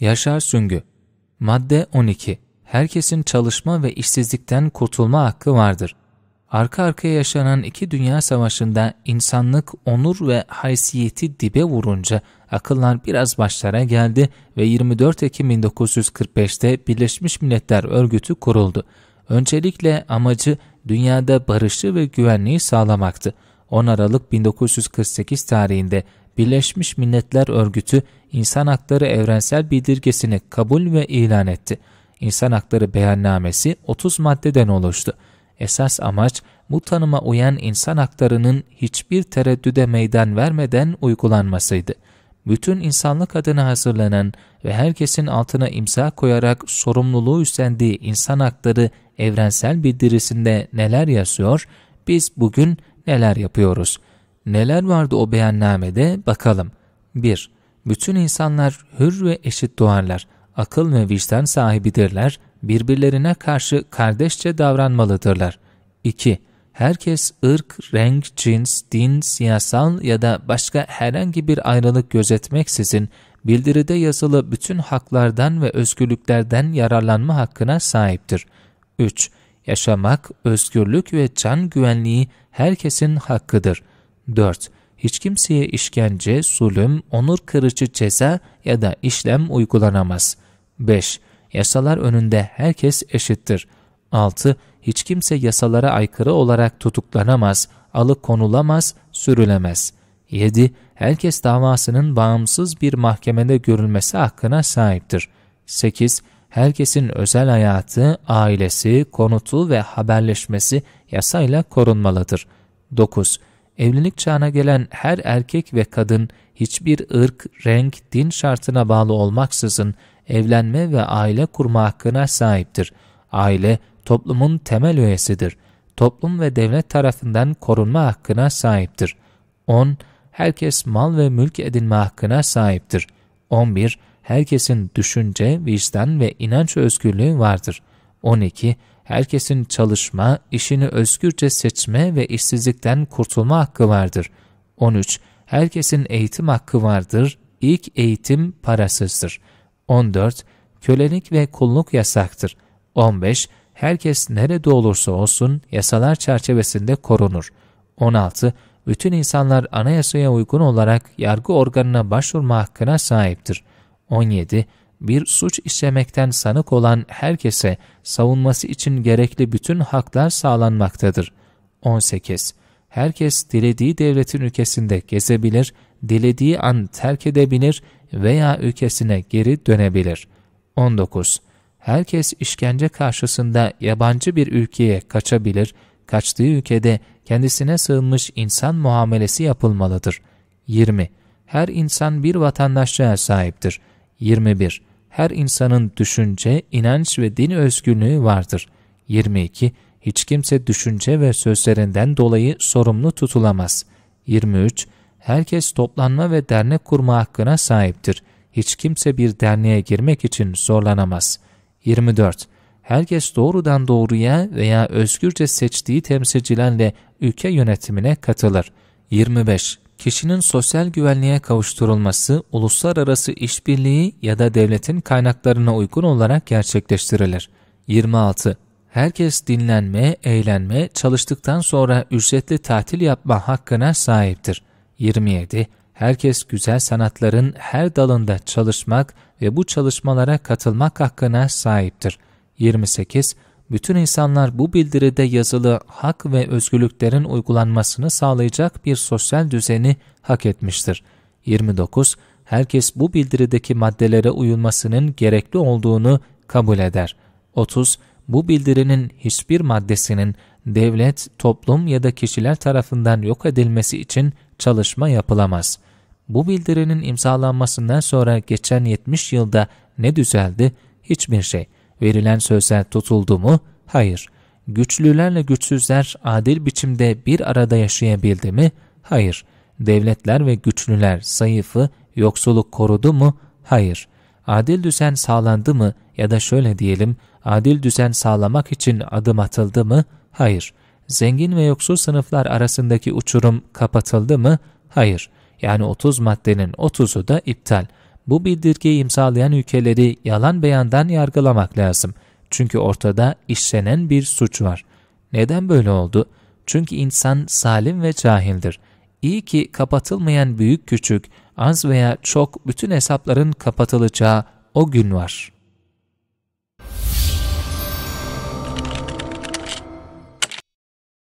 Yaşar Süngü Madde 12 Herkesin çalışma ve işsizlikten kurtulma hakkı vardır. Arka arkaya yaşanan iki dünya savaşında insanlık onur ve haysiyeti dibe vurunca akıllar biraz başlara geldi ve 24 Ekim 1945'te Birleşmiş Milletler Örgütü kuruldu. Öncelikle amacı dünyada barışı ve güvenliği sağlamaktı. 10 Aralık 1948 tarihinde Birleşmiş Milletler Örgütü İnsan Hakları Evrensel Bildirgesini kabul ve ilan etti. İnsan Hakları Beyannamesi 30 maddeden oluştu. Esas amaç bu tanıma uyan insan haklarının hiçbir tereddüde meydan vermeden uygulanmasıydı. Bütün insanlık adına hazırlanan ve herkesin altına imza koyarak sorumluluğu üstlendiği insan hakları evrensel bildirisinde neler yazıyor, biz bugün neler yapıyoruz? Neler vardı o beyannamede bakalım. 1. Bütün insanlar hür ve eşit doğarlar. Akıl ve vicdan sahibidirler. Birbirlerine karşı kardeşçe davranmalıdırlar. 2. Herkes ırk, renk, cins, din, siyasal ya da başka herhangi bir ayrılık gözetmeksizin bildiride yazılı bütün haklardan ve özgürlüklerden yararlanma hakkına sahiptir. 3. Yaşamak, özgürlük ve can güvenliği herkesin hakkıdır. 4. Hiç kimseye işkence, zulüm, onur kırıcı ceza ya da işlem uygulanamaz. 5. Yasalar önünde herkes eşittir. 6. Hiç kimse yasalara aykırı olarak tutuklanamaz, alıkonulamaz, sürülemez. 7. Herkes davasının bağımsız bir mahkemede görülmesi hakkına sahiptir. 8. Herkesin özel hayatı, ailesi, konutu ve haberleşmesi yasayla korunmalıdır. 9 evlilik çağına gelen her erkek ve kadın hiçbir ırk, renk, din şartına bağlı olmaksızın evlenme ve aile kurma hakkına sahiptir. Aile toplumun temel üyesidir. Toplum ve devlet tarafından korunma hakkına sahiptir. 10. Herkes mal ve mülk edinme hakkına sahiptir. 11. Herkesin düşünce, vicdan ve inanç özgürlüğü vardır. 12 herkesin çalışma, işini özgürce seçme ve işsizlikten kurtulma hakkı vardır. 13. Herkesin eğitim hakkı vardır. İlk eğitim parasızdır. 14. Kölenik ve kulluk yasaktır. 15. Herkes nerede olursa olsun yasalar çerçevesinde korunur. 16. Bütün insanlar anayasaya uygun olarak yargı organına başvurma hakkına sahiptir. 17 bir suç işlemekten sanık olan herkese savunması için gerekli bütün haklar sağlanmaktadır. 18. Herkes dilediği devletin ülkesinde gezebilir, dilediği an terk edebilir veya ülkesine geri dönebilir. 19. Herkes işkence karşısında yabancı bir ülkeye kaçabilir, kaçtığı ülkede kendisine sığınmış insan muamelesi yapılmalıdır. 20. Her insan bir vatandaşlığa sahiptir 21. Her insanın düşünce, inanç ve din özgürlüğü vardır. 22. Hiç kimse düşünce ve sözlerinden dolayı sorumlu tutulamaz. 23. Herkes toplanma ve dernek kurma hakkına sahiptir. Hiç kimse bir derneğe girmek için zorlanamaz. 24. Herkes doğrudan doğruya veya özgürce seçtiği temsilcilerle ülke yönetimine katılır. 25 kişinin sosyal güvenliğe kavuşturulması uluslararası işbirliği ya da devletin kaynaklarına uygun olarak gerçekleştirilir. 26. Herkes dinlenme, eğlenme, çalıştıktan sonra ücretli tatil yapma hakkına sahiptir. 27. Herkes güzel sanatların her dalında çalışmak ve bu çalışmalara katılmak hakkına sahiptir. 28 bütün insanlar bu bildiride yazılı hak ve özgürlüklerin uygulanmasını sağlayacak bir sosyal düzeni hak etmiştir. 29. Herkes bu bildirideki maddelere uyulmasının gerekli olduğunu kabul eder. 30. Bu bildirinin hiçbir maddesinin devlet, toplum ya da kişiler tarafından yok edilmesi için çalışma yapılamaz. Bu bildirinin imzalanmasından sonra geçen 70 yılda ne düzeldi? Hiçbir şey verilen sözler tutuldu mu? Hayır. Güçlülerle güçsüzler adil biçimde bir arada yaşayabildi mi? Hayır. Devletler ve güçlüler zayıfı, yoksulluk korudu mu? Hayır. Adil düzen sağlandı mı ya da şöyle diyelim, adil düzen sağlamak için adım atıldı mı? Hayır. Zengin ve yoksul sınıflar arasındaki uçurum kapatıldı mı? Hayır. Yani 30 maddenin 30'u da iptal bu bildirgeyi imzalayan ülkeleri yalan beyandan yargılamak lazım. Çünkü ortada işlenen bir suç var. Neden böyle oldu? Çünkü insan salim ve cahildir. İyi ki kapatılmayan büyük küçük, az veya çok bütün hesapların kapatılacağı o gün var.''